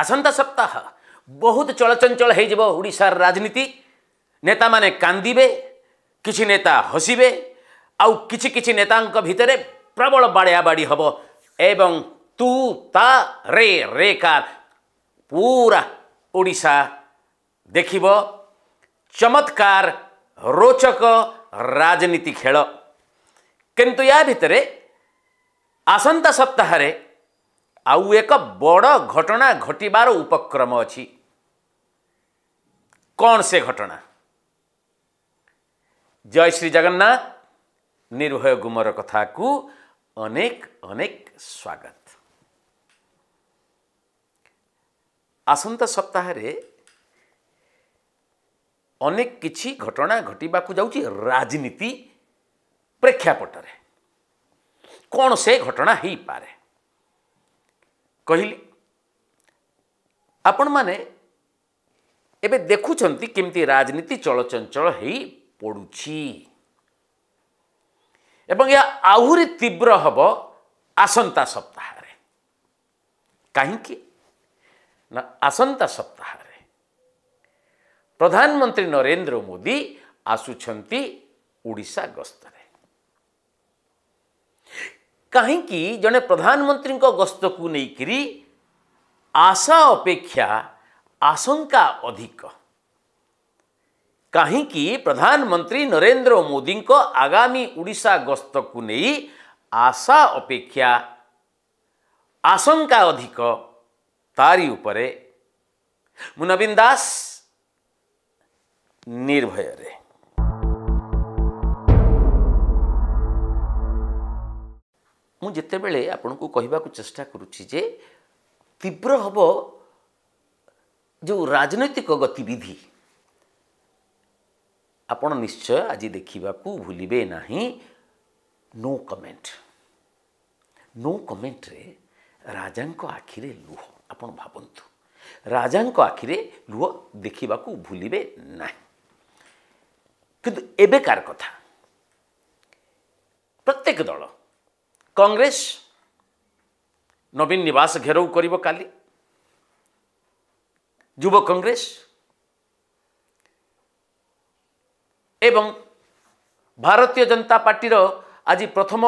आसंता सप्ताह बहुत चलचंचल होड़शार राजनीति नेता मैंने कांदे किसी नेता हसबे आउ कि किसी नेता भितर प्रबल बाड़ियाबाड़ी हम एवं तू ता रे रे कार पूरा ओडा देख चमत्कार रोचक राजनीति खेल किंतु या भितर आसंता सप्ताह रे ଆଉ ଏକ ବଡ଼ ଘଟଣା ଘଟିବାର ଉପକ୍ରମ ଅଛି କ'ଣ ସେ ଘଟଣା ଜୟ ଶ୍ରୀ ଜଗନ୍ନାଥ ନିର୍ଭୟ ଗୁମର କଥାକୁ ଅନେକ ଅନେକ ସ୍ୱାଗତ ଆସନ୍ତା ସପ୍ତାହରେ ଅନେକ କିଛି ଘଟଣା ଘଟିବାକୁ ଯାଉଛି ରାଜନୀତି ପ୍ରେକ୍ଷାପଟରେ କ'ଣ ସେ ଘଟଣା ହେଇପାରେ କହିଲି ଆପଣମାନେ ଏବେ ଦେଖୁଛନ୍ତି କେମିତି ରାଜନୀତି ଚଳଚଞ୍ଚଳ ହେଇ ପଡ଼ୁଛି ଏବଂ ଏହା ଆହୁରି ତୀବ୍ର ହେବ ଆସନ୍ତା ସପ୍ତାହରେ କାହିଁକି ନା ଆସନ୍ତା ସପ୍ତାହରେ ପ୍ରଧାନମନ୍ତ୍ରୀ ନରେନ୍ଦ୍ର ମୋଦି ଆସୁଛନ୍ତି ଓଡ଼ିଶା ଗସ୍ତରେ କାହିଁକି ଜଣେ ପ୍ରଧାନମନ୍ତ୍ରୀଙ୍କ ଗସ୍ତକୁ ନେଇକରି ଆଶା ଅପେକ୍ଷା ଆଶଙ୍କା ଅଧିକ କାହିଁକି ପ୍ରଧାନମନ୍ତ୍ରୀ ନରେନ୍ଦ୍ର ମୋଦିଙ୍କ ଆଗାମୀ ଓଡ଼ିଶା ଗସ୍ତକୁ ନେଇ ଆଶା ଅପେକ୍ଷା ଆଶଙ୍କା ଅଧିକ ତାରି ଉପରେ ମୁଁ ନବୀନ ଦାସ ନିର୍ଭୟରେ ମୁଁ ଯେତେବେଳେ ଆପଣଙ୍କୁ କହିବାକୁ ଚେଷ୍ଟା କରୁଛି ଯେ ତୀବ୍ର ହେବ ଯେଉଁ ରାଜନୈତିକ ଗତିବିଧି ଆପଣ ନିଶ୍ଚୟ ଆଜି ଦେଖିବାକୁ ଭୁଲିବେ ନାହିଁ ନୋ କମେଣ୍ଟ ନୋ କମେଣ୍ଟରେ ରାଜାଙ୍କ ଆଖିରେ ଲୁହ ଆପଣ ଭାବନ୍ତୁ ରାଜାଙ୍କ ଆଖିରେ ଲୁହ ଦେଖିବାକୁ ଭୁଲିବେ ନାହିଁ କିନ୍ତୁ ଏବେକାର କଥା ପ୍ରତ୍ୟେକ ଦଳ କଂଗ୍ରେସ ନବୀନ ନିବାସ ଘେରଉ କରିବ କାଲି ଯୁବ କଂଗ୍ରେସ ଏବଂ ଭାରତୀୟ ଜନତା ପାର୍ଟିର ଆଜି ପ୍ରଥମ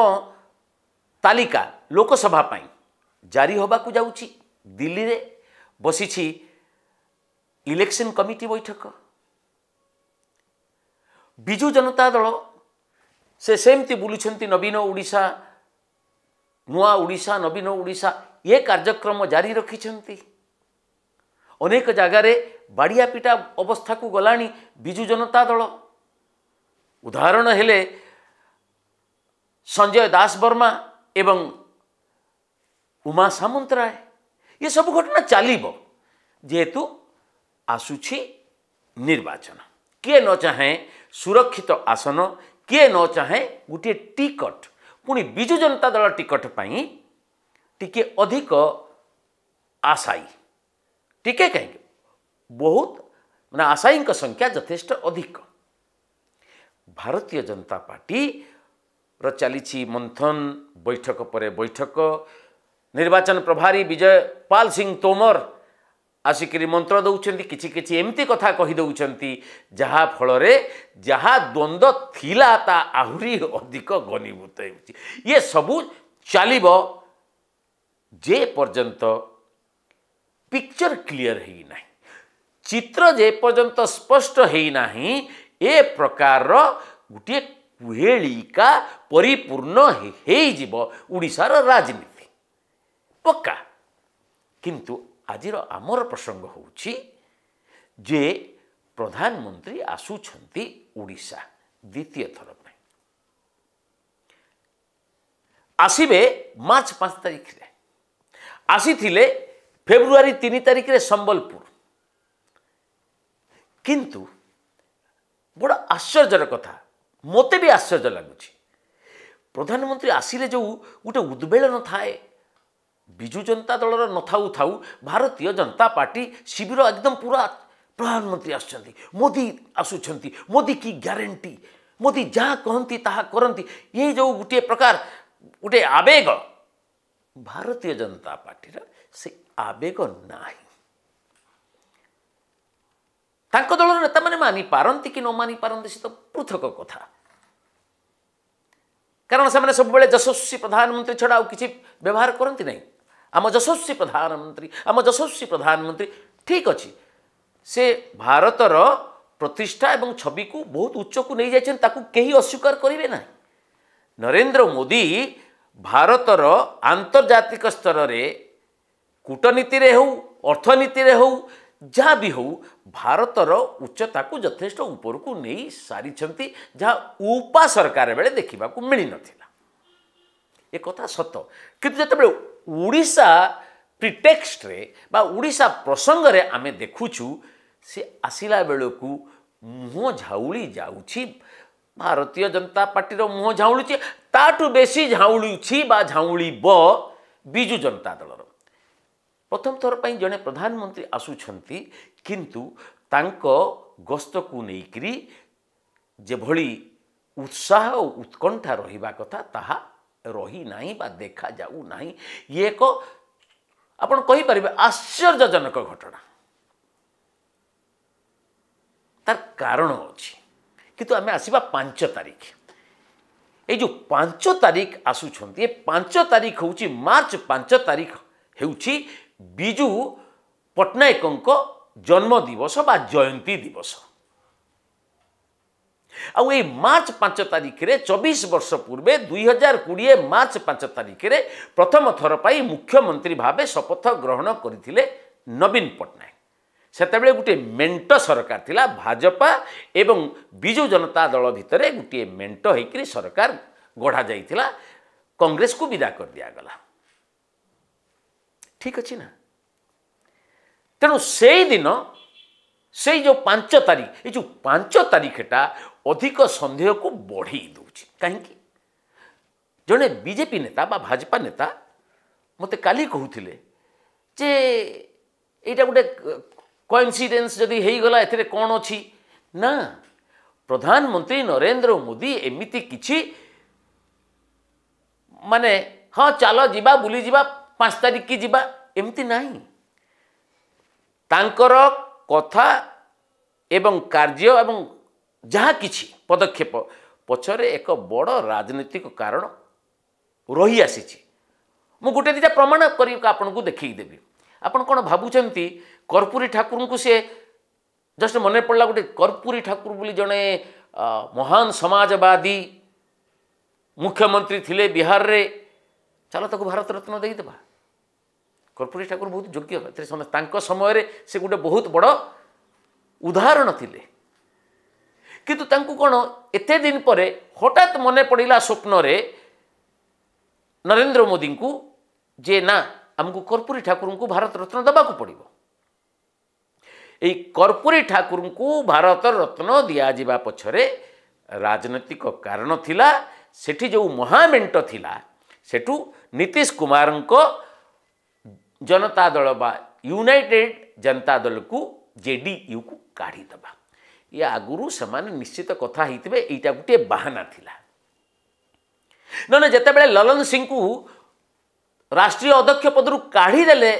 ତାଲିକା ଲୋକସଭା ପାଇଁ ଜାରି ହେବାକୁ ଯାଉଛି ଦିଲ୍ଲୀରେ ବସିଛି ଇଲେକ୍ସନ୍ କମିଟି ବୈଠକ ବିଜୁ ଜନତା ଦଳ ସେ ସେମିତି ବୁଲୁଛନ୍ତି ନବୀନ ଓଡ଼ିଶା ନୂଆ ଓଡ଼ିଶା ନବୀନ ଓଡ଼ିଶା ଏ କାର୍ଯ୍ୟକ୍ରମ ଜାରି ରଖିଛନ୍ତି ଅନେକ ଜାଗାରେ ବାଡ଼ିଆ ପିଟା ଅବସ୍ଥାକୁ ଗଲାଣି ବିଜୁ ଜନତା ଦଳ ଉଦାହରଣ ହେଲେ ସଞ୍ଜୟ ଦାସ ବର୍ମା ଏବଂ ଉମା ସାମନ୍ତରାୟ ଏସବୁ ଘଟଣା ଚାଲିବ ଯେହେତୁ ଆସୁଛି ନିର୍ବାଚନ କିଏ ନ ଚାହେଁ ସୁରକ୍ଷିତ ଆସନ କିଏ ନ ଚାହେଁ ଗୋଟିଏ ଟିକଟ ପୁଣି ବିଜୁ ଜନତା ଦଳ ଟିକେଟ ପାଇଁ ଟିକିଏ ଅଧିକ ଆଶାୟୀ ଟିକେ କାହିଁକି ବହୁତ ମାନେ ଆଶାୟୀଙ୍କ ସଂଖ୍ୟା ଯଥେଷ୍ଟ ଅଧିକ ଭାରତୀୟ ଜନତା ପାର୍ଟିର ଚାଲିଛି ମନ୍ଥନ ବୈଠକ ପରେ ବୈଠକ ନିର୍ବାଚନ ପ୍ରଭାରୀ ବିଜୟ ପାଲ୍ ସିଂ ତୋମର ଆସିକରି ମନ୍ତ୍ର ଦେଉଛନ୍ତି କିଛି କିଛି ଏମିତି କଥା କହିଦେଉଛନ୍ତି ଯାହାଫଳରେ ଯାହା ଦ୍ୱନ୍ଦ୍ୱ ଥିଲା ତା ଆହୁରି ଅଧିକ ଘନୀଭୂତ ହେଉଛି ଇଏ ସବୁ ଚାଲିବ ଯେପର୍ଯ୍ୟନ୍ତ ପିକ୍ଚର୍ କ୍ଲିଅର୍ ହେଇନାହିଁ ଚିତ୍ର ଯେପର୍ଯ୍ୟନ୍ତ ସ୍ପଷ୍ଟ ହେଇନାହିଁ ଏ ପ୍ରକାରର ଗୋଟିଏ କୁହେଳିକା ପରିପୂର୍ଣ୍ଣ ହେଇଯିବ ଓଡ଼ିଶାର ରାଜନୀତି ପକ୍କା କିନ୍ତୁ ଆଜିର ଆମର ପ୍ରସଙ୍ଗ ହେଉଛି ଯେ ପ୍ରଧାନମନ୍ତ୍ରୀ ଆସୁଛନ୍ତି ଓଡ଼ିଶା ଦ୍ୱିତୀୟ ଥର ପାଇଁ ଆସିବେ ମାର୍ଚ୍ଚ ପାଞ୍ଚ ତାରିଖରେ ଆସିଥିଲେ ଫେବୃଆରୀ ତିନି ତାରିଖରେ ସମ୍ବଲପୁର କିନ୍ତୁ ବଡ଼ ଆଶ୍ଚର୍ଯ୍ୟର କଥା ମୋତେ ବି ଆଶ୍ଚର୍ଯ୍ୟ ଲାଗୁଛି ପ୍ରଧାନମନ୍ତ୍ରୀ ଆସିଲେ ଯେଉଁ ଗୋଟେ ଉଦ୍ବେଳନ ଥାଏ ବିଜୁ ଜନତା ଦଳର ନଥାଉ ଥାଉ ଭାରତୀୟ ଜନତା ପାର୍ଟି ଶିବିର ଏକଦମ ପୁରା ପ୍ରଧାନମନ୍ତ୍ରୀ ଆସୁଛନ୍ତି ମୋଦି ଆସୁଛନ୍ତି ମୋଦି କି ଗ୍ୟାରେଣ୍ଟି ମୋଦି ଯାହା କହନ୍ତି ତାହା କରନ୍ତି ଇଏ ଯେଉଁ ଗୋଟିଏ ପ୍ରକାର ଗୋଟିଏ ଆବେଗ ଭାରତୀୟ ଜନତା ପାର୍ଟିର ସେ ଆବେଗ ନାହିଁ ତାଙ୍କ ଦଳର ନେତାମାନେ ମାନିପାରନ୍ତି କି ନ ମାନିପାରନ୍ତି ସେ ତ ପୃଥକ କଥା କାରଣ ସେମାନେ ସବୁବେଳେ ଯଶସ୍ୱୀ ପ୍ରଧାନମନ୍ତ୍ରୀ ଛଡ଼ା ଆଉ କିଛି ବ୍ୟବହାର କରନ୍ତି ନାହିଁ ଆମ ଯଶସ୍ୱୀ ପ୍ରଧାନମନ୍ତ୍ରୀ ଆମ ଯଶସ୍ୱୀ ପ୍ରଧାନମନ୍ତ୍ରୀ ଠିକ୍ ଅଛି ସେ ଭାରତର ପ୍ରତିଷ୍ଠା ଏବଂ ଛବିକୁ ବହୁତ ଉଚ୍ଚକୁ ନେଇଯାଇଛନ୍ତି ତାକୁ କେହି ଅସ୍ୱୀକାର କରିବେ ନାହିଁ ନରେନ୍ଦ୍ର ମୋଦି ଭାରତର ଆନ୍ତର୍ଜାତିକ ସ୍ତରରେ କୂଟନୀତିରେ ହେଉ ଅର୍ଥନୀତିରେ ହେଉ ଯାହା ବି ହେଉ ଭାରତର ଉଚ୍ଚତାକୁ ଯଥେଷ୍ଟ ଉପରକୁ ନେଇ ସାରିଛନ୍ତି ଯାହା ଉପା ସରକାର ବେଳେ ଦେଖିବାକୁ ମିଳିନଥିଲା ଏ କଥା ସତ କିନ୍ତୁ ଯେତେବେଳେ ଓଡ଼ିଶା ପ୍ରିଟେକ୍ସଟରେ ବା ଓଡ଼ିଶା ପ୍ରସଙ୍ଗରେ ଆମେ ଦେଖୁଛୁ ସେ ଆସିଲା ବେଳକୁ ମୁହଁ ଝାଉଳି ଯାଉଛି ଭାରତୀୟ ଜନତା ପାର୍ଟିର ମୁହଁ ଝାଉଁଳୁଛି ତାଠୁ ବେଶୀ ଝାଉଁଳୁଛି ବା ଝାଉଁଳିବ ବିଜୁ ଜନତା ଦଳର ପ୍ରଥମ ଥର ପାଇଁ ଜଣେ ପ୍ରଧାନମନ୍ତ୍ରୀ ଆସୁଛନ୍ତି କିନ୍ତୁ ତାଙ୍କ ଗସ୍ତକୁ ନେଇକରି ଯେଭଳି ଉତ୍ସାହ ଓ ଉତ୍କଣ୍ଠା ରହିବା କଥା ତାହା ରହି ନାହିଁ ବା ଦେଖାଯାଉ ନାହିଁ ଇଏ ଏକ ଆପଣ କହିପାରିବେ ଆଶ୍ଚର୍ଯ୍ୟଜନକ ଘଟଣା ତାର କାରଣ ଅଛି କିନ୍ତୁ ଆମେ ଆସିବା ପାଞ୍ଚ ତାରିଖ ଏଇ ଯେଉଁ ପାଞ୍ଚ ତାରିଖ ଆସୁଛନ୍ତି ଏ ପାଞ୍ଚ ତାରିଖ ହେଉଛି ମାର୍ଚ୍ଚ ପାଞ୍ଚ ତାରିଖ ହେଉଛି ବିଜୁ ପଟ୍ଟନାୟକଙ୍କ ଜନ୍ମ ଦିବସ ବା ଜୟନ୍ତୀ ଦିବସ ଆଉ ଏଇ ମାର୍ଚ୍ଚ ପାଞ୍ଚ ତାରିଖରେ ଚବିଶ ବର୍ଷ ପୂର୍ବେ ଦୁଇ ହଜାର କୋଡ଼ିଏ ମାର୍ଚ୍ଚ ପାଞ୍ଚ ତାରିଖରେ ପ୍ରଥମ ଥର ପାଇଁ ମୁଖ୍ୟମନ୍ତ୍ରୀ ଭାବେ ଶପଥ ଗ୍ରହଣ କରିଥିଲେ ନବୀନ ପଟ୍ଟନାୟକ ସେତେବେଳେ ଗୋଟିଏ ମେଣ୍ଟ ସରକାର ଥିଲା ଭାଜପା ଏବଂ ବିଜୁ ଜନତା ଦଳ ଭିତରେ ଗୋଟିଏ ମେଣ୍ଟ ହୋଇକରି ସରକାର ଗଢ଼ାଯାଇଥିଲା କଂଗ୍ରେସକୁ ବିଦା କରିଦିଆଗଲା ଠିକ ଅଛି ନା ତେଣୁ ସେଇଦିନ ସେଇ ଯେଉଁ ପାଞ୍ଚ ତାରିଖ ଏଇ ଯେଉଁ ପାଞ୍ଚ ତାରିଖଟା ଅଧିକ ସନ୍ଦେହକୁ ବଢ଼େଇ ଦେଉଛି କାହିଁକି ଜଣେ ବିଜେପି ନେତା ବା ଭାଜପା ନେତା ମୋତେ କାଲି କହୁଥିଲେ ଯେ ଏଇଟା ଗୋଟେ କଇନ୍ସିଡେନ୍ସ ଯଦି ହେଇଗଲା ଏଥିରେ କ'ଣ ଅଛି ନା ପ୍ରଧାନମନ୍ତ୍ରୀ ନରେନ୍ଦ୍ର ମୋଦି ଏମିତି କିଛି ମାନେ ହଁ ଚାଲ ଯିବା ବୁଲିଯିବା ପାଞ୍ଚ ତାରିଖ କି ଯିବା ଏମିତି ନାହିଁ ତାଙ୍କର କଥା ଏବଂ କାର୍ଯ୍ୟ ଏବଂ ଯାହା କିଛି ପଦକ୍ଷେପ ପଛରେ ଏକ ବଡ଼ ରାଜନୈତିକ କାରଣ ରହିଆସିଛି ମୁଁ ଗୋଟେ ଦୁଇଟା ପ୍ରମାଣ କରି ଆପଣଙ୍କୁ ଦେଖିକି ଦେବି ଆପଣ କ'ଣ ଭାବୁଛନ୍ତି କର୍ପୁରୀ ଠାକୁରଙ୍କୁ ସେ ଜଷ୍ଟ ମନେ ପଡ଼ିଲା ଗୋଟେ କର୍ପୁରୀ ଠାକୁର ବୋଲି ଜଣେ ମହାନ ସମାଜବାଦୀ ମୁଖ୍ୟମନ୍ତ୍ରୀ ଥିଲେ ବିହାରରେ ଚାଲ ତାକୁ ଭାରତରତ୍ନ ଦେଇଦେବା କର୍ପୁରୀ ଠାକୁର ବହୁତ ଯୋଗ୍ୟ ଏଥିରେ ତାଙ୍କ ସମୟରେ ସେ ଗୋଟେ ବହୁତ ବଡ଼ ଉଦାହରଣ ଥିଲେ କିନ୍ତୁ ତାଙ୍କୁ କ'ଣ ଏତେ ଦିନ ପରେ ହଠାତ୍ ମନେ ପଡ଼ିଲା ସ୍ୱପ୍ନରେ ନରେନ୍ଦ୍ର ମୋଦିଙ୍କୁ ଯେ ନା ଆମକୁ କର୍ପୂରୀ ଠାକୁରଙ୍କୁ ଭାରତରତ୍ନ ଦେବାକୁ ପଡ଼ିବ ଏଇ କର୍ପୂରୀ ଠାକୁରଙ୍କୁ ଭାରତରତ୍ନ ଦିଆଯିବା ପଛରେ ରାଜନୈତିକ କାରଣ ଥିଲା ସେଠି ଯେଉଁ ମହାମେଣ୍ଟ ଥିଲା ସେଠୁ ନୀତିଶ କୁମାରଙ୍କ ଜନତା ଦଳ ବା ୟୁନାଇଟେଡ଼ ଜନତା ଦଳକୁ ଜେ ଡି ୟୁକୁ କାଢ଼ିଦେବା ଇଏ ଆଗରୁ ସେମାନେ ନିଶ୍ଚିତ କଥା ହେଇଥିବେ ଏଇଟା ଗୋଟିଏ ବାହାନା ଥିଲା ନହେଲେ ଯେତେବେଳେ ଲଲନ ସିଂଙ୍କୁ ରାଷ୍ଟ୍ରୀୟ ଅଧ୍ୟକ୍ଷ ପଦରୁ କାଢ଼ିଦେଲେ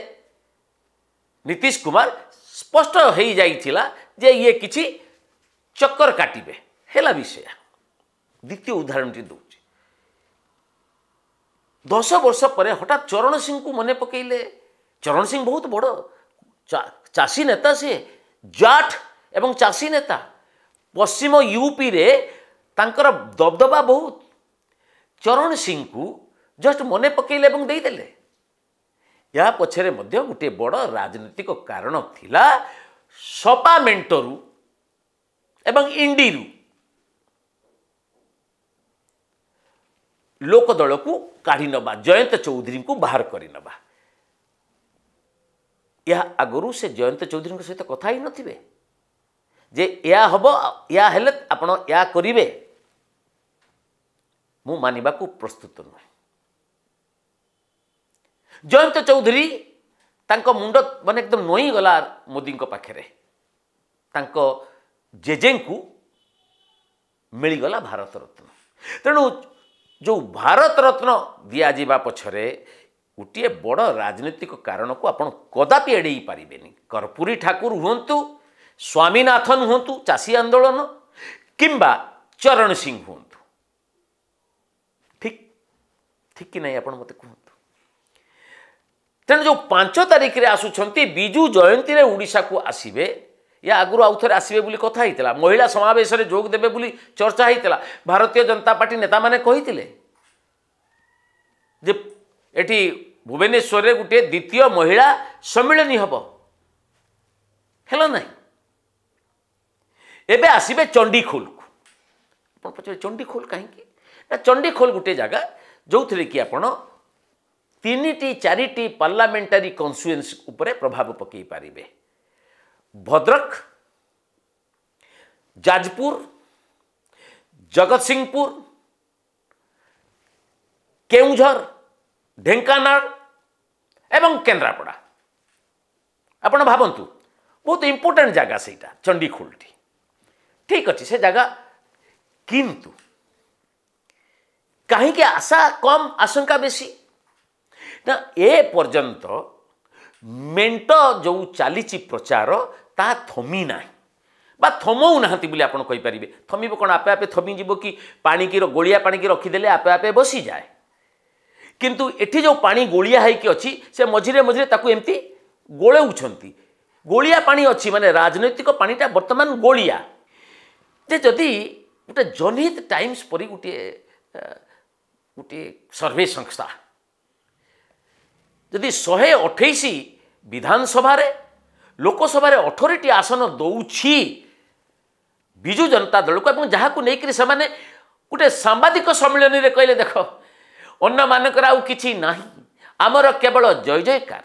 ନୀତିଶ କୁମାର ସ୍ପଷ୍ଟ ହେଇଯାଇଥିଲା ଯେ ଇଏ କିଛି ଚକର କାଟିବେ ହେଲା ବିଷୟ ଦ୍ୱିତୀୟ ଉଦାହରଣଟି ଦେଉଛି ଦଶ ବର୍ଷ ପରେ ହଠାତ୍ ଚରଣ ସିଂଙ୍କୁ ମନେ ପକାଇଲେ ଚରଣ ସିଂ ବହୁତ ବଡ଼ ଚାଷୀ ନେତା ସିଏ ଜାଠ ଏବଂ ଚାଷୀ ନେତା ପଶ୍ଚିମ ୟୁପିରେ ତାଙ୍କର ଦବଦବା ବହୁତ ଚରଣ ସିଂଙ୍କୁ ଜଷ୍ଟ ମନେ ପକାଇଲେ ଏବଂ ଦେଇଦେଲେ ଏହା ପଛରେ ମଧ୍ୟ ଗୋଟିଏ ବଡ଼ ରାଜନୈତିକ କାରଣ ଥିଲା ସପା ମେଣ୍ଟରୁ ଏବଂ ଇଣ୍ଡିରୁ ଲୋକଦଳକୁ କାଢ଼ି ନେବା ଜୟନ୍ତ ଚୌଧୁରୀଙ୍କୁ ବାହାର କରିନେବା ଏହା ଆଗରୁ ସେ ଜୟନ୍ତ ଚୌଧୁରୀଙ୍କ ସହିତ କଥା ହେଇନଥିବେ ଯେ ଏହା ହେବ ଏହା ହେଲେ ଆପଣ ଏହା କରିବେ ମୁଁ ମାନିବାକୁ ପ୍ରସ୍ତୁତ ନୁହେଁ ଜୟନ୍ତ ଚୌଧୁରୀ ତାଙ୍କ ମୁଣ୍ଡ ମାନେ ଏକଦମ ନଇଗଲା ମୋଦିଙ୍କ ପାଖରେ ତାଙ୍କ ଜେଜେଙ୍କୁ ମିଳିଗଲା ଭାରତରତ୍ନ ତେଣୁ ଯେଉଁ ଭାରତରତ୍ନ ଦିଆଯିବା ପଛରେ ଗୋଟିଏ ବଡ଼ ରାଜନୈତିକ କାରଣକୁ ଆପଣ କଦାପି ଏଡ଼େଇ ପାରିବେନି କର୍ପୁରୀ ଠାକୁର ହୁଅନ୍ତୁ ସ୍ୱାମୀନାଥନ ହୁଅନ୍ତୁ ଚାଷୀ ଆନ୍ଦୋଳନ କିମ୍ବା ଚରଣ ସିଂ ହୁଅନ୍ତୁ ଠିକ୍ ଠିକ୍ କି ନାହିଁ ଆପଣ ମୋତେ କୁହନ୍ତୁ ତେଣୁ ଯେଉଁ ପାଞ୍ଚ ତାରିଖରେ ଆସୁଛନ୍ତି ବିଜୁ ଜୟନ୍ତୀରେ ଓଡ଼ିଶାକୁ ଆସିବେ या आगु आउथर आसवे बोली कथा होता महिला समावेश जोग देवे चर्चा होता भारतीय जनता पार्टी नेता मैंने जे एटी भुवनेश्वर गोटे द्वितीय महिला सम्मिनी हम है ना ଏବେ ଆସିବେ ଚଣ୍ଡିଖୋଲକୁ ଆପଣ ପଚାରିବେ ଚଣ୍ଡିଖୋଲ କାହିଁକି ନା ଚଣ୍ଡିଖୋଲ ଗୋଟିଏ ଜାଗା ଯେଉଁଥିରେ କି ଆପଣ ତିନିଟି ଚାରିଟି ପାର୍ଲାମେଣ୍ଟାରୀ କନଷ୍ଟିଚୁଏନ୍ସି ଉପରେ ପ୍ରଭାବ ପକାଇ ପାରିବେ ଭଦ୍ରକ ଯାଜପୁର ଜଗତସିଂହପୁର କେଉଁଝର ଢେଙ୍କାନାଳ ଏବଂ କେନ୍ଦ୍ରାପଡ଼ା ଆପଣ ଭାବନ୍ତୁ ବହୁତ ଇମ୍ପୋର୍ଟାଣ୍ଟ ଜାଗା ସେଇଟା ଚଣ୍ଡିଖୋଲଟି ঠিক ଅଛି ସେ ଜାଗା କିନ୍ତୁ କାହିଁକି ଆଶା କମ୍ ଆଶଙ୍କା ବେଶୀ ନା ଏ ପର୍ଯ୍ୟନ୍ତ ମେଣ୍ଟ ଯେଉଁ ଚାଲିଛି ପ୍ରଚାର ତାହା ଥମି ନାହିଁ ବା ଥମଉ ନାହାନ୍ତି ବୋଲି ଆପଣ କହିପାରିବେ ଥମିବ କ'ଣ ଆପେ ଆପେ ଥମିଯିବ କି ପାଣିକି ଗୋଳିଆ ପାଣିକି ରଖିଦେଲେ ଆପେ ଆପେ ବସିଯାଏ କିନ୍ତୁ ଏଠି ଯେଉଁ ପାଣି ଗୋଳିଆ ହେଇକି ଅଛି ସେ ମଝିରେ ମଝିରେ ତାକୁ ଏମିତି ଗୋଳଉଛନ୍ତି ଗୋଳିଆ ପାଣି ଅଛି ମାନେ ରାଜନୈତିକ ପାଣିଟା ବର୍ତ୍ତମାନ ଗୋଳିଆ ଯେ ଯଦି ଗୋଟେ ଜନହିତ ଟାଇମ୍ସ ପରି ଗୋଟିଏ ଗୋଟିଏ ସର୍ଭେ ସଂସ୍ଥା ଯଦି ଶହେ ଅଠେଇଶ ବିଧାନସଭାରେ ଲୋକସଭାରେ ଅଠରଟି ଆସନ ଦେଉଛି ବିଜୁ ଜନତା ଦଳକୁ ଏବଂ ଯାହାକୁ ନେଇକରି ସେମାନେ ଗୋଟେ ସାମ୍ବାଦିକ ସମ୍ମିଳନୀରେ କହିଲେ ଦେଖ ଅନ୍ୟମାନଙ୍କର ଆଉ କିଛି ନାହିଁ ଆମର କେବଳ ଜୟ ଜୟକାର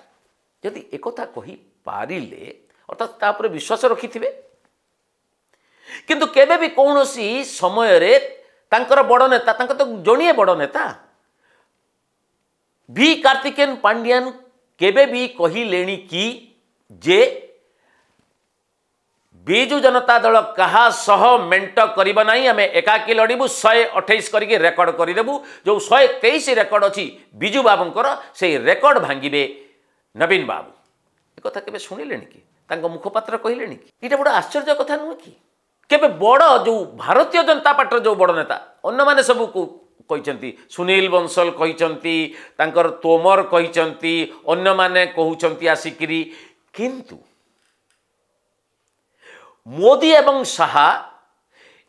ଯଦି ଏକଥା କହିପାରିଲେ ଅର୍ଥାତ୍ ତା ଉପରେ ବିଶ୍ୱାସ ରଖିଥିବେ କିନ୍ତୁ କେବେ ବି କୌଣସି ସମୟରେ ତାଙ୍କର ବଡ଼ ନେତା ତାଙ୍କର ତ ଜଣିଏ ବଡ଼ ନେତା ଭି କାର୍ତ୍ତିକେୟନ ପାଣ୍ଡିଆନ କେବେ ବି କହିଲେଣି କି ଯେ ବିଜୁ ଜନତା ଦଳ କାହା ସହ ମେଣ୍ଟ କରିବ ନାହିଁ ଆମେ ଏକାକି ଲଢ଼ିବୁ ଶହେ ଅଠେଇଶ କରିକି ରେକର୍ଡ଼ କରିଦେବୁ ଯେଉଁ ଶହେ ତେଇଶ ରେକର୍ଡ଼ ଅଛି ବିଜୁ ବାବୁଙ୍କର ସେଇ ରେକର୍ଡ଼ ଭାଙ୍ଗିବେ ନବୀନ ବାବୁ ଏ କଥା କେବେ ଶୁଣିଲେଣି କି ତାଙ୍କ ମୁଖପାତ୍ର କହିଲେଣି କି ଏଇଟା ଗୋଟେ ଆଶ୍ଚର୍ଯ୍ୟ କଥା ନୁହେଁ କି কেবে বড় যে ভারতীয় জনতা পার্টির যে বড় নেতা অন্য মানে সবু କହିଛନ୍ତି ସୁନୀଲ ବଂଶଲ କହିଛନ୍ତି ତାଙ୍କର ତୋମର କହିଛନ୍ତି ଅନ୍ୟମାନେ କହୁଛନ୍ତି ଆସିକିରି କିନ୍ତୁ ମୋଦି ଏବଂ ଶାହା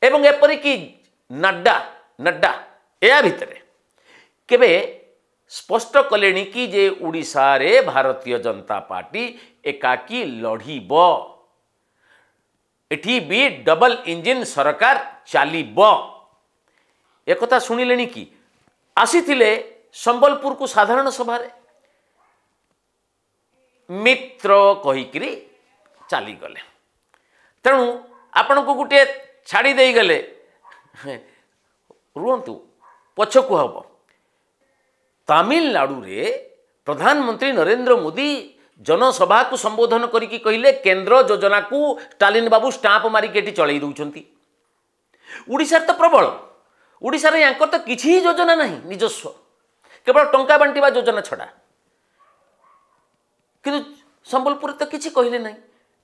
ଏବଂ ଏପରିକି ନାଡ୍ଡା ନାଡ୍ଡା ଏହା ଭିତରେ କେବେ ସ୍ପଷ୍ଟ କଲେଣି କି ଯେ ଓଡ଼ିଶାରେ ଭାରତୀୟ ଜନତା ପାର୍ଟି ଏକାକୀ ଲଢ଼ିବ ଏଠି ବି ଡବଲ ଇଞ୍ଜିନ୍ ସରକାର ଚାଲିବ ଏକଥା ଶୁଣିଲେଣି କି ଆସିଥିଲେ ସମ୍ବଲପୁରକୁ ସାଧାରଣ ସଭାରେ ମିତ୍ର କହିକିରି ଚାଲିଗଲେ ତେଣୁ ଆପଣଙ୍କୁ ଗୋଟିଏ ଛାଡ଼ି ଦେଇଗଲେ ରୁହନ୍ତୁ ପଛକୁ ହେବ ତାମିଲନାଡ଼ୁରେ ପ୍ରଧାନମନ୍ତ୍ରୀ ନରେନ୍ଦ୍ର ମୋଦି ଜନସଭାକୁ ସମ୍ବୋଧନ କରିକି କହିଲେ କେନ୍ଦ୍ର ଯୋଜନାକୁ ଷ୍ଟାଲିନ ବାବୁ ଷ୍ଟାମ୍ପ ମାରିକି ଏଠି ଚଳେଇ ଦେଉଛନ୍ତି ଓଡ଼ିଶାରେ ତ ପ୍ରବଳ ଓଡ଼ିଶାରେ ୟାଙ୍କର ତ କିଛି ଯୋଜନା ନାହିଁ ନିଜସ୍ୱ କେବଳ ଟଙ୍କା ବାଣ୍ଟିବା ଯୋଜନା ଛଡ଼ା କିନ୍ତୁ ସମ୍ବଲପୁରରେ ତ କିଛି କହିଲେ ନାହିଁ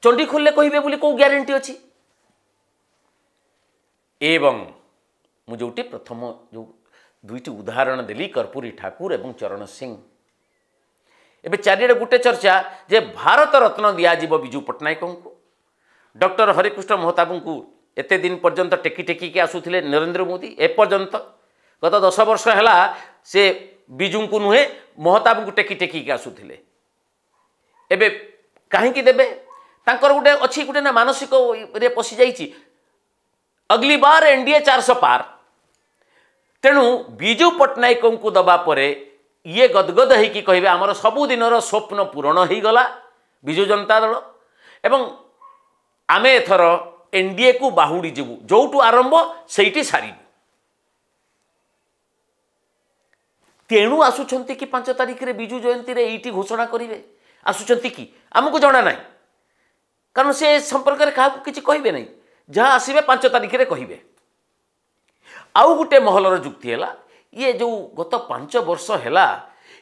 ଚଣ୍ଡି ଖୋଲିଲେ କହିବେ ବୋଲି କେଉଁ ଗ୍ୟାରେଣ୍ଟି ଅଛି ଏବଂ ମୁଁ ଯେଉଁଠି ପ୍ରଥମ ଯେଉଁ ଦୁଇଟି ଉଦାହରଣ ଦେଲି କର୍ପୁରୀ ଠାକୁର ଏବଂ ଚରଣ ସିଂ ଏବେ ଚାରିଆଡ଼େ ଗୋଟେ ଚର୍ଚ୍ଚା ଯେ ଭାରତ ରତ୍ନ ଦିଆଯିବ ବିଜୁ ପଟ୍ଟନାୟକଙ୍କୁ ଡକ୍ଟର ହରିକୃଷ୍ଣ ମହତାବଙ୍କୁ ଏତେ ଦିନ ପର୍ଯ୍ୟନ୍ତ ଟେକି ଟେକିକି ଆସୁଥିଲେ ନରେନ୍ଦ୍ର ମୋଦି ଏପର୍ଯ୍ୟନ୍ତ ଗତ ଦଶ ବର୍ଷ ହେଲା ସେ ବିଜୁଙ୍କୁ ନୁହେଁ ମହତାବଙ୍କୁ ଟେକି ଟେକିକି ଆସୁଥିଲେ ଏବେ କାହିଁକି ଦେବେ ତାଙ୍କର ଗୋଟେ ଅଛି ଗୋଟେ ନା ମାନସିକରେ ପଶିଯାଇଛି ଅଗଲି ବାର ଏନ୍ ଡି ଏ ଚାରିଶହ ପାର ତେଣୁ ବିଜୁ ପଟ୍ଟନାୟକଙ୍କୁ ଦେବା ପରେ ଇଏ ଗଦଗଦ ହେଇକି କହିବେ ଆମର ସବୁଦିନର ସ୍ୱପ୍ନ ପୂରଣ ହେଇଗଲା ବିଜୁ ଜନତା ଦଳ ଏବଂ ଆମେ ଏଥର ଏନ୍ଡିଏକୁ ବାହୁଡ଼ି ଯିବୁ ଯେଉଁଠୁ ଆରମ୍ଭ ସେଇଠି ସାରିବୁ ତେଣୁ ଆସୁଛନ୍ତି କି ପାଞ୍ଚ ତାରିଖରେ ବିଜୁ ଜୟନ୍ତୀରେ ଏଇଠି ଘୋଷଣା କରିବେ ଆସୁଛନ୍ତି କି ଆମକୁ ଜଣା ନାହିଁ କାରଣ ସେ ସମ୍ପର୍କରେ କାହାକୁ କିଛି କହିବେ ନାହିଁ ଯାହା ଆସିବେ ପାଞ୍ଚ ତାରିଖରେ କହିବେ ଆଉ ଗୋଟେ ମହଲର ଯୁକ୍ତି ହେଲା ଇଏ ଯେଉଁ ଗତ ପାଞ୍ଚ ବର୍ଷ ହେଲା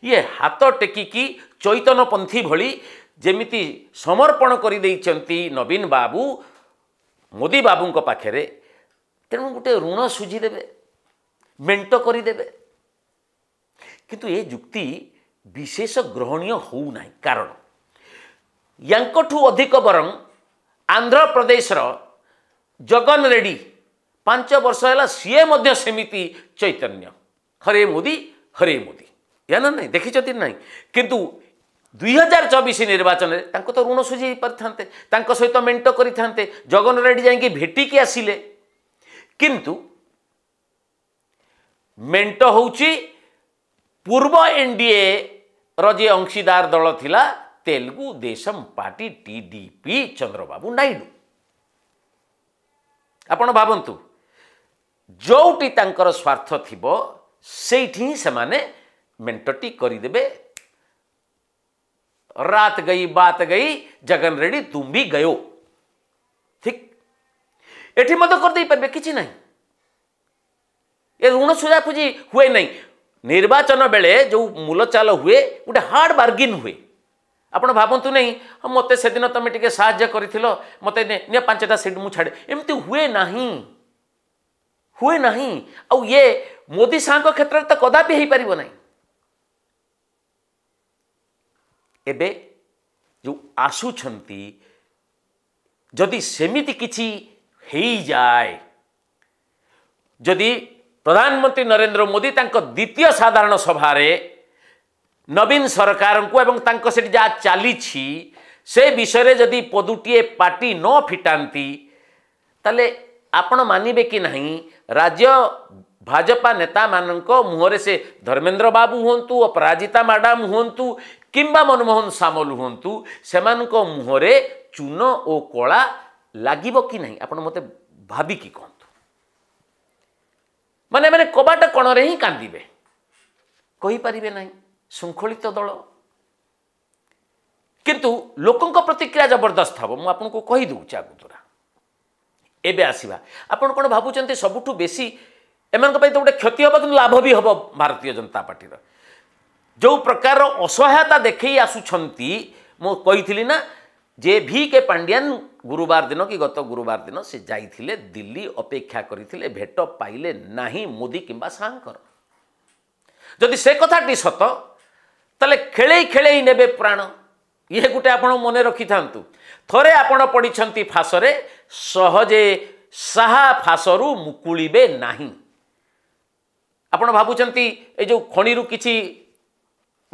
ଇଏ ହାତ ଟେକିକି ଚୈତନପନ୍ଥୀ ଭଳି ଯେମିତି ସମର୍ପଣ କରିଦେଇଛନ୍ତି ନବୀନ ବାବୁ ମୋଦି ବାବୁଙ୍କ ପାଖରେ ତେଣୁ ଗୋଟେ ଋଣ ଶୁଝିଦେବେ ମେଣ୍ଟ କରିଦେବେ କିନ୍ତୁ ଏ ଯୁକ୍ତି ବିଶେଷ ଗ୍ରହଣୀୟ ହେଉନାହିଁ କାରଣ ୟାଙ୍କଠୁ ଅଧିକ ବରଂ ଆନ୍ଧ୍ରପ୍ରଦେଶର ଜଗନ ରେଡ଼ି ପାଞ୍ଚ ବର୍ଷ ହେଲା ସିଏ ମଧ୍ୟ ସେମିତି ଚୈତନ୍ୟ হরে মোদি হরে মোদি জানেন নাই দেখিଛନ୍ତି নাই କିନ୍ତୁ ଦୁଇ ହଜାର ଚବିଶ ନିର୍ବାଚନରେ ତାଙ୍କୁ ତ ଋଣ ସୁଝି ପାରିଥାନ୍ତେ ତାଙ୍କ ସହିତ ମେଣ୍ଟ କରିଥାନ୍ତେ ଜଗନ ରେଡ୍ଡି ଯାଇକି ଭେଟିକି ଆସିଲେ କିନ୍ତୁ ମେଣ୍ଟ ହେଉଛି ପୂର୍ବ ଏନ୍ଡିଏର ଯିଏ ଅଂଶୀଦାର ଦଳ ଥିଲା Telugu Desam party T D P Chandrababu Naidu ଆପଣ ଭାବନ୍ତୁ ଯେଉଁଠି ତାଙ୍କର ସ୍ୱାର୍ଥ ଥିବ से माने करदे रात गई बात गई जगन रेडी तुम भी गयो ठीक एटी मत कर किसी ना ये ऋण सुझाफुजी हुए ना निर्वाचन बेले जो मूलचाल हुए गोटे हार्ड बार्गिन हुए आप भावतु ना हाँ मत से दिन तुम टे सा मत पांचटा सीट मुझे छाड़े एमती हुए ना हुए ना आ ମୋଦି ଶାହଙ୍କ କ୍ଷେତ୍ରରେ ତ କଦାପି ହେଇପାରିବ ନାହିଁ ଏବେ ଯେଉଁ ଆସୁଛନ୍ତି ଯଦି ସେମିତି କିଛି ହେଇଯାଏ ଯଦି ପ୍ରଧାନମନ୍ତ୍ରୀ ନରେନ୍ଦ୍ର ମୋଦି ତାଙ୍କ ଦ୍ୱିତୀୟ ସାଧାରଣ ସଭାରେ ନବୀନ ସରକାରଙ୍କୁ ଏବଂ ତାଙ୍କ ସେଠି ଯାହା ଚାଲିଛି ସେ ବିଷୟରେ ଯଦି ପଦୁଟିଏ ପାଟି ନ ଫିଟାନ୍ତି ତାହେଲେ ଆପଣ ମାନିବେ କି ନାହିଁ ରାଜ୍ୟ ଭାଜପା ନେତାମାନଙ୍କ ମୁହଁରେ ସେ ଧର୍ମେନ୍ଦ୍ର ବାବୁ ହୁଅନ୍ତୁ ଅପରାଜିତା ମ୍ୟାଡ଼ାମ୍ ହୁଅନ୍ତୁ କିମ୍ବା ମନମୋହନ ସାମଲ ହୁଅନ୍ତୁ ସେମାନଙ୍କ ମୁହଁରେ ଚୂନ ଓ କଳା ଲାଗିବ କି ନାହିଁ ଆପଣ ମୋତେ ଭାବିକି କୁହନ୍ତୁ ମାନେ ଏମାନେ କବାଟ କଣରେ ହିଁ କାନ୍ଦିବେ କହିପାରିବେ ନାହିଁ ଶୃଙ୍ଖଳିତ ଦଳ କିନ୍ତୁ ଲୋକଙ୍କ ପ୍ରତିକ୍ରିୟା ଜବରଦସ୍ତ ହେବ ମୁଁ ଆପଣଙ୍କୁ କହିଦେଉଛି ଆଗ ଦ୍ୱାରା ଏବେ ଆସିବା ଆପଣ କ'ଣ ଭାବୁଛନ୍ତି ସବୁଠୁ ବେଶୀ ଏମାନଙ୍କ ପାଇଁ ତ ଗୋଟେ କ୍ଷତି ହେବ କିନ୍ତୁ ଲାଭ ବି ହେବ ଭାରତୀୟ ଜନତା ପାର୍ଟିର ଯେଉଁ ପ୍ରକାରର ଅସହାୟତା ଦେଖେଇ ଆସୁଛନ୍ତି ମୁଁ କହିଥିଲି ନା ଯେ ଭି କେ ପାଣ୍ଡିଆନ ଗୁରୁବାର ଦିନ କି ଗତ ଗୁରୁବାର ଦିନ ସେ ଯାଇଥିଲେ ଦିଲ୍ଲୀ ଅପେକ୍ଷା କରିଥିଲେ ଭେଟ ପାଇଲେ ନାହିଁ ମୋଦି କିମ୍ବା ଶାହାଙ୍କର ଯଦି ସେ କଥାଟି ସତ ତାହେଲେ ଖେଳେଇ ଖେଳେଇ ନେବେ ପ୍ରାଣ ଇଏ ଗୋଟେ ଆପଣ ମନେ ରଖିଥାନ୍ତୁ ଥରେ ଆପଣ ପଡ଼ିଛନ୍ତି ଫାସରେ ସହଜେ ସାହା ଫାସରୁ ମୁକୁଳିବେ ନାହିଁ ଆପଣ ଭାବୁଛନ୍ତି ଏ ଯେଉଁ ଖଣିରୁ କିଛି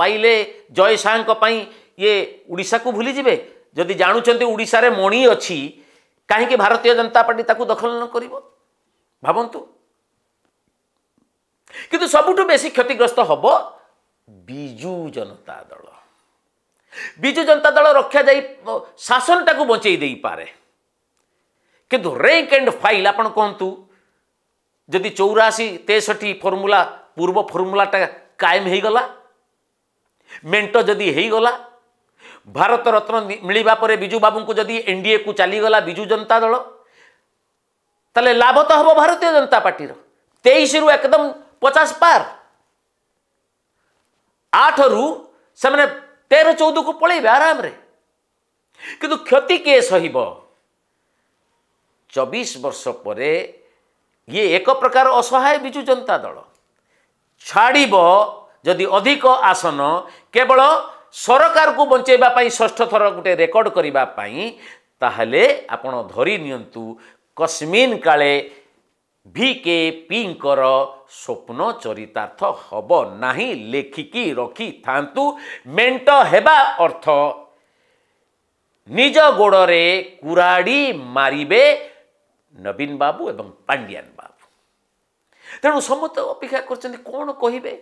ପାଇଲେ ଜୟ ଶାହଙ୍କ ପାଇଁ ଇଏ ଓଡ଼ିଶାକୁ ଭୁଲିଯିବେ ଯଦି ଜାଣୁଛନ୍ତି ଓଡ଼ିଶାରେ ମଣି ଅଛି କାହିଁକି ଭାରତୀୟ ଜନତା ପାର୍ଟି ତାକୁ ଦଖଲ ନ କରିବ ଭାବନ୍ତୁ କିନ୍ତୁ ସବୁଠୁ ବେଶୀ କ୍ଷତିଗ୍ରସ୍ତ ହେବ ବିଜୁ ଜନତା ଦଳ ବିଜୁ ଜନତା ଦଳ ରକ୍ଷାଯାଇ ଶାସନଟାକୁ ବଞ୍ଚେଇ ଦେଇପାରେ କିନ୍ତୁ ରେଙ୍କ ଆଣ୍ଡ ଫାଇଲ୍ ଆପଣ କୁହନ୍ତୁ जदि चौराशी तेसठी फर्मूला पूर्व फर्मूलाटा कायम होगला मेट जदि होगला भारत रत्न मिलवा विजु बाबू को जदि एनडीए को चलीगला विजु जनता दल तेल लाभ तो हम भारतीय जनता पार्टी तेईस रु एकदम पचास पार आठ रु से तेर चौद को पल आराम किंतु क्षति किए सह चबीश वर्ष पर ଇଏ ଏକ ପ୍ରକାର ଅସହାୟ ବିଜୁ ଜନତା ଦଳ ଛାଡ଼ିବ ଯଦି ଅଧିକ ଆସନ କେବଳ ସରକାରକୁ ବଞ୍ଚାଇବା ପାଇଁ ଷଷ୍ଠ ଥର ଗୋଟେ ରେକର୍ଡ କରିବା ପାଇଁ ତାହେଲେ ଆପଣ ଧରି ନିଅନ୍ତୁ କଶ୍ମୀନ କାଳେ ଭି କେ ପିଙ୍କର ସ୍ୱପ୍ନ ଚରିତାର୍ଥ ହେବ ନାହିଁ ଲେଖିକି ରଖିଥାନ୍ତୁ ମେଣ୍ଟ ହେବା ଅର୍ଥ ନିଜ ଗୋଡ଼ରେ କୁରାଡ଼ି ମାରିବେ ନବୀନ ବାବୁ ଏବଂ ପାଣ୍ଡିଆନ ବାବୁ ତେଣୁ ସମସ୍ତେ ଅପେକ୍ଷା କରିଛନ୍ତି କ'ଣ କହିବେ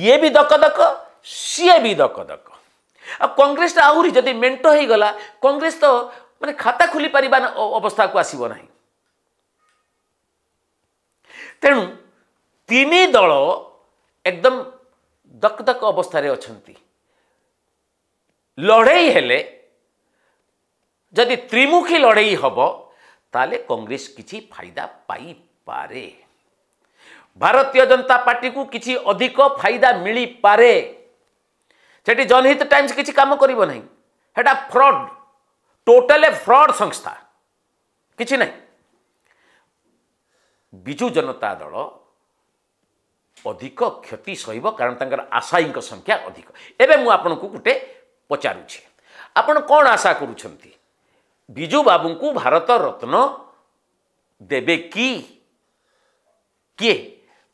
ଇଏ ବି ଦକଦକ ସିଏ ବି ଦକଦକ ଆଉ କଂଗ୍ରେସଟା ଆହୁରି ଯଦି ମେଣ୍ଟ ହୋଇଗଲା କଂଗ୍ରେସ ତ ମାନେ ଖାତା ଖୋଲି ଖୋଲିପାରିବା ଅବସ୍ଥାକୁ ଆସିବ ନାହିଁ ତେଣୁ ତିନି ଦଳ ଏକଦମ ଦକଦକ ଅବସ୍ଥାରେ ଅଛନ୍ତି ଲଢ଼େଇ ହେଲେ ଯଦି ତ୍ରିମୁଖୀ ଲଢ଼େଇ ହେବ ତାହେଲେ କଂଗ୍ରେସ କିଛି ଫାଇଦା ପାଇପାରେ ଭାରତୀୟ ଜନତା ପାର୍ଟିକୁ କିଛି ଅଧିକ ଫାଇଦା ମିଳିପାରେ ସେଠି ଜନହିତ ଟାଇମ୍ସ କିଛି କାମ କରିବ ନାହିଁ ସେଟା ଫ୍ରଡ୍ ଟୋଟାଲି ଫ୍ରଡ୍ ସଂସ୍ଥା କିଛି ନାହିଁ ବିଜୁ ଜନତା ଦଳ ଅଧିକ କ୍ଷତି ସହିବ କାରଣ ତାଙ୍କର ଆଶାୟୀଙ୍କ ସଂଖ୍ୟା ଅଧିକ ଏବେ ମୁଁ ଆପଣଙ୍କୁ ଗୋଟେ ପଚାରୁଛି ଆପଣ କ'ଣ ଆଶା କରୁଛନ୍ତି ବିଜୁ ବାବୁଙ୍କୁ ଭାରତ ରତ୍ନ ଦେବେ କି କିଏ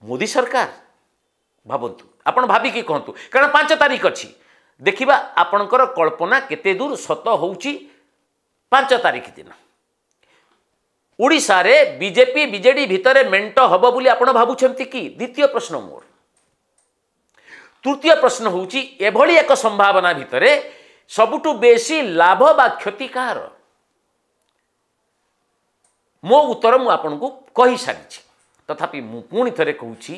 ମୋଦି ସରକାର ଭାବନ୍ତୁ ଆପଣ ଭାବିକି କୁହନ୍ତୁ କାରଣ ପାଞ୍ଚ ତାରିଖ ଅଛି ଦେଖିବା ଆପଣଙ୍କର କଳ୍ପନା କେତେ ଦୂର ସତ ହେଉଛି ପାଞ୍ଚ ତାରିଖ ଦିନ ଓଡ଼ିଶାରେ ବିଜେପି ବିଜେଡ଼ି ଭିତରେ ମେଣ୍ଟ ହେବ ବୋଲି ଆପଣ ଭାବୁଛନ୍ତି କି ଦ୍ୱିତୀୟ ପ୍ରଶ୍ନ ମୋର ତୃତୀୟ ପ୍ରଶ୍ନ ହେଉଛି ଏଭଳି ଏକ ସମ୍ଭାବନା ଭିତରେ ସବୁଠୁ ବେଶୀ ଲାଭ ବା କ୍ଷତି କାହାର ମୋ ଉତ୍ତର ମୁଁ ଆପଣଙ୍କୁ କହିସାରିଛି ତଥାପି ମୁଁ ପୁଣି ଥରେ କହୁଛି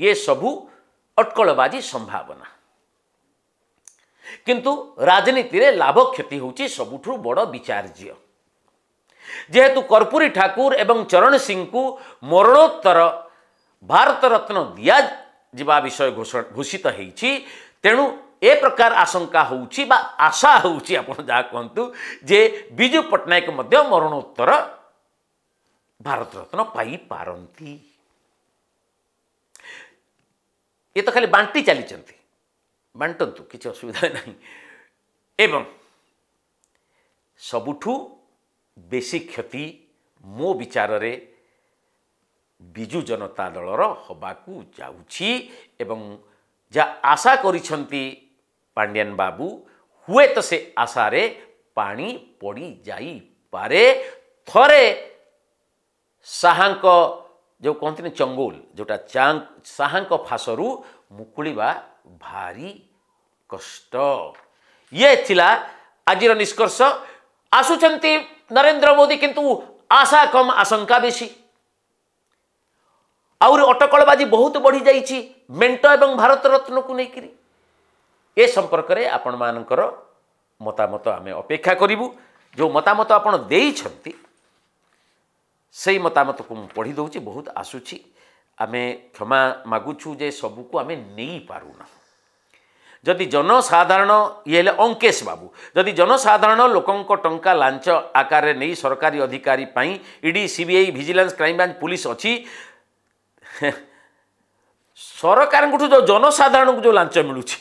ଇଏ ସବୁ ଅଟକଳବାଜି ସମ୍ଭାବନା କିନ୍ତୁ ରାଜନୀତିରେ ଲାଭ କ୍ଷତି ହେଉଛି ସବୁଠୁ ବଡ଼ ବିଚାର୍ଯ୍ୟ ଯେହେତୁ କର୍ପୁରୀ ଠାକୁର ଏବଂ ଚରଣ ସିଂଙ୍କୁ ମରଣୋତ୍ତର ଭାରତରତ୍ନ ଦିଆଯିବା ବିଷୟ ଘୋଷିତ ହୋଇଛି ତେଣୁ ଏ ପ୍ରକାର ଆଶଙ୍କା ହେଉଛି ବା ଆଶା ହେଉଛି ଆପଣ ଯାହା କୁହନ୍ତୁ ଯେ ବିଜୁ ପଟ୍ଟନାୟକ ମଧ୍ୟ ମରଣୋତ୍ତର ଭାରତରତ୍ନ ପାଇପାରନ୍ତି ଏ ତ ଖାଲି ବାଣ୍ଟି ଚାଲିଛନ୍ତି ବାଣ୍ଟନ୍ତୁ କିଛି ଅସୁବିଧା ନାହିଁ ଏବଂ ସବୁଠୁ ବେଶୀ କ୍ଷତି ମୋ ବିଚାରରେ ବିଜୁ ଜନତା ଦଳର ହେବାକୁ ଯାଉଛି ଏବଂ ଯାହା ଆଶା କରିଛନ୍ତି ପାଣ୍ଡିଆନ ବାବୁ ହୁଏତ ସେ ଆଶାରେ ପାଣି ପଡ଼ିଯାଇପାରେ ଥରେ ଶାହାଙ୍କ ଯେଉଁ କହନ୍ତିନି ଚଙ୍ଗୁଲ ଯେଉଁଟା ଚା ସାହାଙ୍କ ଫାସରୁ ମୁକୁଳିବା ଭାରି କଷ୍ଟ ଇଏ ଥିଲା ଆଜିର ନିଷ୍କର୍ଷ ଆସୁଛନ୍ତି ନରେନ୍ଦ୍ର ମୋଦି କିନ୍ତୁ ଆଶା କମ୍ ଆଶଙ୍କା ବେଶୀ ଆହୁରି ଅଟକଳବାଜି ବହୁତ ବଢ଼ିଯାଇଛି ମେଣ୍ଟ ଏବଂ ଭାରତ ରତ୍ନକୁ ନେଇକିରି ଏ ସମ୍ପର୍କରେ ଆପଣମାନଙ୍କର ମତାମତ ଆମେ ଅପେକ୍ଷା କରିବୁ ଯେଉଁ ମତାମତ ଆପଣ ଦେଇଛନ୍ତି ସେଇ ମତାମତକୁ ମୁଁ ପଢ଼ି ଦେଉଛି ବହୁତ ଆସୁଛି ଆମେ କ୍ଷମା ମାଗୁଛୁ ଯେ ସବୁକୁ ଆମେ ନେଇପାରୁନା ଯଦି ଜନସାଧାରଣ ଇଏ ହେଲେ ଅଙ୍କେଶ ବାବୁ ଯଦି ଜନସାଧାରଣ ଲୋକଙ୍କ ଟଙ୍କା ଲାଞ୍ଚ ଆକାରରେ ନେଇ ସରକାରୀ ଅଧିକାରୀ ପାଇଁ ED CBI vigilance crime branch police ଅଛି ସରକାରଙ୍କଠୁ ଯେଉଁ ଜନସାଧାରଣଙ୍କୁ ଯେଉଁ ଲାଞ୍ଚ ମିଳୁଛି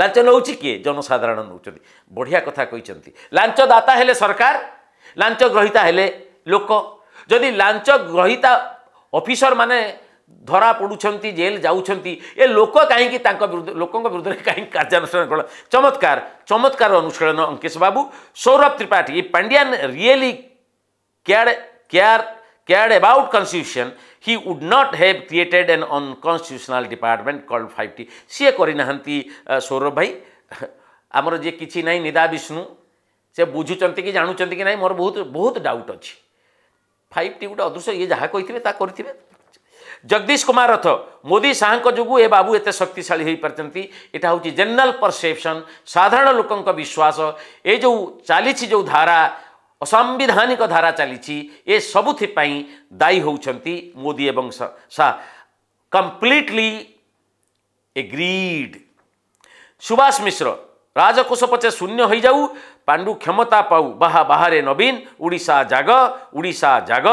ଲାଞ୍ଚ ନେଉଛି କିଏ ଜନସାଧାରଣ ନେଉଛନ୍ତି ବଢ଼ିଆ କଥା କହିଛନ୍ତି ଲାଞ୍ଚଦାତା ହେଲେ ସରକାର ଲାଞ୍ଚ ଗ୍ରହୀତା ହେଲେ ଲୋକ ଯଦି ଲାଞ୍ଚ ଗ୍ରହିତା ଅଫିସର ମାନେ ଧରା ପଡ଼ୁଛନ୍ତି ଜେଲ୍ ଯାଉଛନ୍ତି ଏ ଲୋକ କାହିଁକି ତାଙ୍କ ବିରୁଦ୍ଧରେ ଲୋକଙ୍କ ବିରୁଦ୍ଧରେ କାହିଁକି କାର୍ଯ୍ୟାନୁଷ୍ଠାନ କଲା ଚମତ୍କାର ଚମତ୍କାର ଅନୁଶୀଳନ ଅଙ୍କେଶ ବାବୁ ସୌରଭ ତ୍ରିପାଠୀ ଇ Pandian really care care cared about he would not have created an an department department five T ସିଏ କରିନାହାନ୍ତି ସୌରଭ ଭାଇ ଆମର ଯିଏ କିଛି ନାହିଁ ନିଦା ବିଷ୍ଣୁ ସେ ବୁଝୁଛନ୍ତି କି ଜାଣୁଛନ୍ତି କି ନାହିଁ ମୋର ବହୁତ ବହୁତ ଡାଉଟ୍ ଅଛି फाइव टी गोटे अदृश्य ये ଯାହା କହିଥିବେ ତାହା କରିଥିବେ ଜଗଦୀଶ କୁମାର ରଥ ମୋଦି ଶାହାଙ୍କ ଯୋଗୁଁ ଏ ବାବୁ ଏତେ ଶକ୍ତିଶାଳୀ ହୋଇପାରିଛନ୍ତି ଏଇଟା ହେଉଛି ଜେନେରାଲ ପରସେପସନ୍ ସାଧାରଣ ଲୋକଙ୍କ ବିଶ୍ୱାସ ଏ ଯେଉଁ ଚାଲିଛି ଯେଉଁ ଧାରା ଅସାମ୍ବିଧାନିକ ଧାରା ଚାଲିଛି ଏ ସବୁଥିପାଇଁ ଦାୟୀ ହେଉଛନ୍ତି ମୋଦି ଏବଂ Shah completely agreed Subas Mishra ରାଜକୋଷ ପଛେ ଶୂନ୍ୟ ହୋଇଯାଉ পাণ্ডু ক্ষমতা পাউ বাহা বাহারে নবীন উড়িষা জাগ উড়িষা জাগ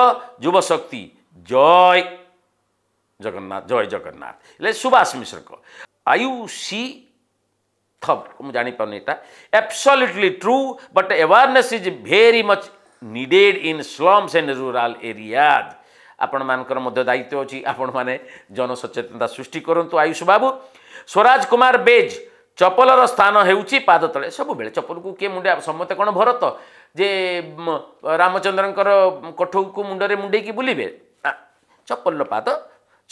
যুবশক্তি জয় জগন্নাথ জয় জগন্নাথ ହେଲେ ସୁବାସ ମିଶ୍ରଙ୍କ ଆୟୁ ସି ଥବ୍ ମୁଁ ଜାଣିପାରୁନି ଏଇଟା absolutely true but awareness is very much needed in slums and rural areas ଆପଣମାନଙ୍କର ମଧ୍ୟ ଦାୟିତ୍ୱ ଅଛି ଆପଣମାନେ ଜନସଚେତନତା ସୃଷ୍ଟି କରନ୍ତୁ ଆୟୁଷ ବାବୁ ସ୍ୱରାଜ କୁମାର ବେଜ୍ चपल र स्थान हुन्छ पादत सबैबे को के मुंडे समते कन् भरत जे र कठको मुंडे मुडैक बुलबे आ चपल र पाद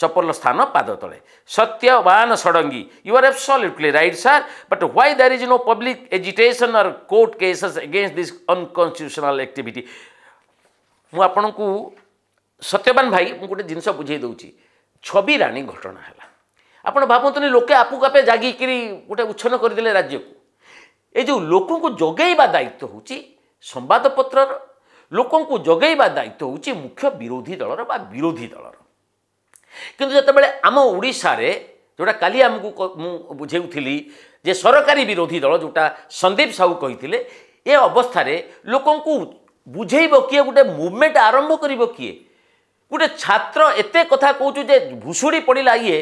चपल स्थान पाद त Satyaban are absolutely right sir but why there is no public agitation or court cases against this unconstitutional आभिटु सत्यवान भाई भाइ गोटे गएर जिनिस बुझ्दै छबी राणी घटना होला ଆପଣ ଭାବନ୍ତୁନି ଲୋକେ ଆପୁକୁ ଆପେ ଜାଗିକିରି ଗୋଟେ ଉଚ୍ଛନ୍ନ କରିଦେଲେ ରାଜ୍ୟକୁ ଏ ଯେଉଁ ଲୋକଙ୍କୁ ଯୋଗାଇବା ଦାୟିତ୍ୱ ହେଉଛି ସମ୍ବାଦପତ୍ରର ଲୋକଙ୍କୁ ଯୋଗାଇବା ଦାୟିତ୍ୱ ହେଉଛି ମୁଖ୍ୟ ବିରୋଧୀ ଦଳର ବା ବିରୋଧୀ ଦଳର କିନ୍ତୁ ଯେତେବେଳେ ଆମ ଓଡ଼ିଶାରେ ଯେଉଁଟା କାଲି ଆମକୁ ମୁଁ ବୁଝାଉଥିଲି ଯେ ସରକାରୀ ବିରୋଧୀ ଦଳ ଯେଉଁଟା ସନ୍ଦୀପ ସାହୁ କହିଥିଲେ ଏ ଅବସ୍ଥାରେ ଲୋକଙ୍କୁ ବୁଝେଇବ କିଏ ଗୋଟେ ମୁଭମେଣ୍ଟ ଆରମ୍ଭ କରିବ କିଏ ଗୋଟେ ଛାତ୍ର ଏତେ କଥା କହୁଛୁ ଯେ ଭୁଷୁଡ଼ି ପଡ଼ିଲା ଇଏ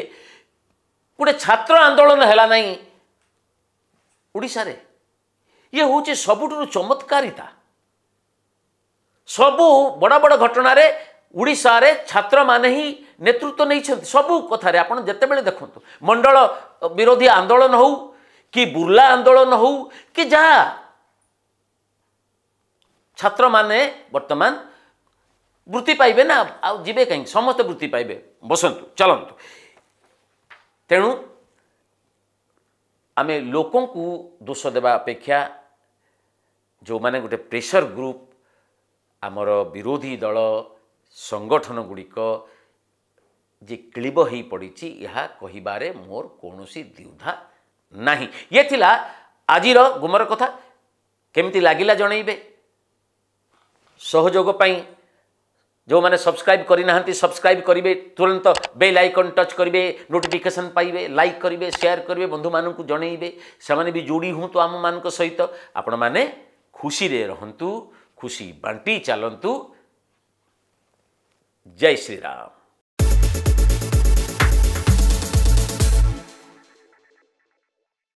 ଗୋଟେ ଛାତ୍ର ଆନ୍ଦୋଳନ ହେଲା ନାହିଁ ଓଡ଼ିଶାରେ ଇଏ ହେଉଛି ସବୁଠାରୁ ଚମତ୍କାରିତା ସବୁ ବଡ଼ ବଡ଼ ଘଟଣାରେ ଓଡ଼ିଶାରେ ଛାତ୍ରମାନେ ହିଁ ନେତୃତ୍ୱ ନେଇଛନ୍ତି ସବୁ କଥାରେ ଆପଣ ଯେତେବେଳେ ଦେଖନ୍ତୁ ମଣ୍ଡଳ ବିରୋଧୀ ଆନ୍ଦୋଳନ ହେଉ କି ବୁର୍ଲା ଆନ୍ଦୋଳନ ହେଉ କି ଯାହା ଛାତ୍ରମାନେ ବର୍ତ୍ତମାନ ବୃତ୍ତି ପାଇବେ ନା ଆଉ ଯିବେ କାହିଁକି ସମସ୍ତେ ବୃତ୍ତି ପାଇବେ ବସନ୍ତୁ ଚାଲନ୍ତୁ ତେଣୁ ଆମେ ଲୋକଙ୍କୁ ଦୋଷ ଦେବା ଅପେକ୍ଷା ଯେଉଁମାନେ ଗୋଟେ ପ୍ରେସର ଗ୍ରୁପ୍ ଆମର ବିରୋଧୀ ଦଳ ସଂଗଠନ ଗୁଡ଼ିକ ଯେ କ୍ଳିବ ହୋଇ ଏହା କହିବାରେ ମୋର କୌଣସି ଦ୍ୱିଧା ନାହିଁ ଇଏ ଥିଲା ଆଜିର ଗୁମର କଥା କେମିତି ଲାଗିଲା ଜଣେଇବେ ସହଯୋଗ ପାଇଁ ଯେଉଁମାନେ ସବସ୍କ୍ରାଇବ୍ କରିନାହାନ୍ତି ସବସ୍କ୍ରାଇବ୍ କରିବେ ତୁରନ୍ତ ବେଲ୍ ଆଇକନ୍ ଟଚ୍ କରିବେ ନୋଟିଫିକେସନ୍ ପାଇବେ ଲାଇକ୍ କରିବେ ସେୟାର କରିବେ ବନ୍ଧୁମାନଙ୍କୁ ଜଣାଇବେ ସେମାନେ ବି ଯୋଡ଼ି ହୁଅନ୍ତୁ ଆମମାନଙ୍କ ସହିତ ଆପଣମାନେ ଖୁସିରେ ରହନ୍ତୁ ଖୁସି ବାଣ୍ଟି ଚାଲନ୍ତୁ ଜୟ ଶ୍ରୀରାମ